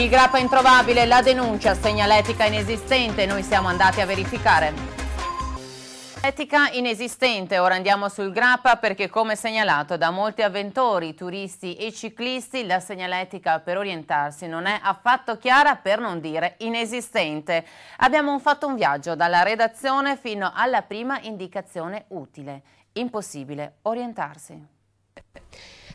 Il grappa introvabile, la denuncia, segnaletica inesistente, noi siamo andati a verificare. Etica inesistente, ora andiamo sul grappa perché come segnalato da molti avventori, turisti e ciclisti la segnaletica per orientarsi non è affatto chiara per non dire inesistente. Abbiamo fatto un viaggio dalla redazione fino alla prima indicazione utile. Impossibile orientarsi.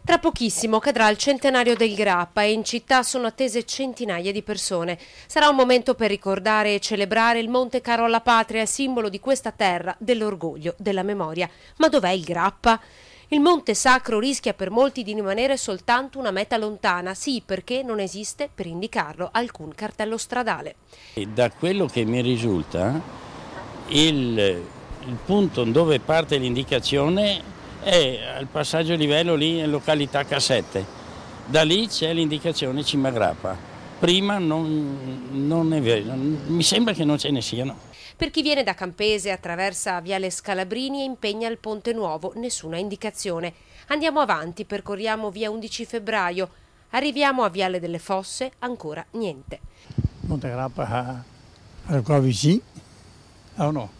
Tra pochissimo cadrà il centenario del Grappa e in città sono attese centinaia di persone. Sarà un momento per ricordare e celebrare il Monte Caro alla Patria, simbolo di questa terra, dell'orgoglio, della memoria. Ma dov'è il Grappa? Il Monte Sacro rischia per molti di rimanere soltanto una meta lontana, sì perché non esiste per indicarlo alcun cartello stradale. da quello che mi risulta, il, il punto dove parte l'indicazione è al passaggio livello lì in località Cassette. Da lì c'è l'indicazione Cima Grappa. Prima non, non è vero, mi sembra che non ce ne siano. Per chi viene da Campese attraversa Viale Scalabrini e impegna il Ponte Nuovo, nessuna indicazione. Andiamo avanti, percorriamo via 11 febbraio. Arriviamo a Viale delle Fosse, ancora niente. Montegrappa era eh, qua vicino, ah, o no?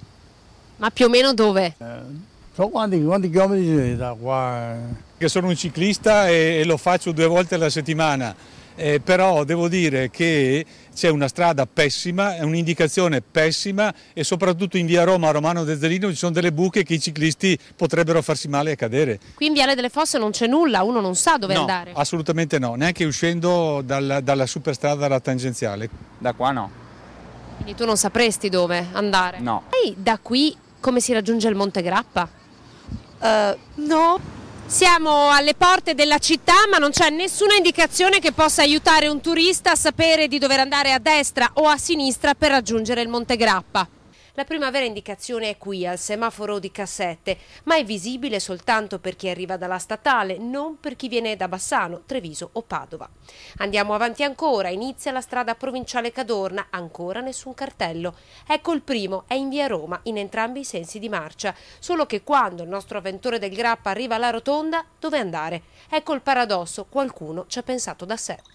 Ma più o meno dove? Eh So quanti, quanti chilometri ci da qua? Io sono un ciclista e, e, lo faccio due volte alla settimana, eh, però devo dire che c'è una strada pessima, è un'indicazione pessima e soprattutto in via Roma, a Romano Zerino ci sono delle buche che i ciclisti potrebbero farsi male a cadere. Qui in Viale delle Fosse non c'è nulla, uno non sa dove no, andare. assolutamente no, neanche uscendo dalla, dalla superstrada alla tangenziale. Da qua no. Quindi tu non sapresti dove andare? No. E da qui come si raggiunge il Monte Grappa? Eh, no. Siamo alle porte della città ma non c'è nessuna indicazione che possa aiutare un turista a sapere di dover andare a destra o a sinistra per raggiungere il Monte Grappa. La prima vera indicazione è qui, al semaforo di Cassette, ma è visibile soltanto per chi arriva dalla statale, non per chi viene da Bassano, Treviso o Padova. Andiamo avanti ancora, inizia la strada provinciale Cadorna, ancora nessun cartello. Ecco il primo, è in via Roma, in entrambi i sensi di marcia, solo che quando il nostro avventore del Grappa arriva alla rotonda, dove andare? Ecco il paradosso, qualcuno ci ha pensato da sé.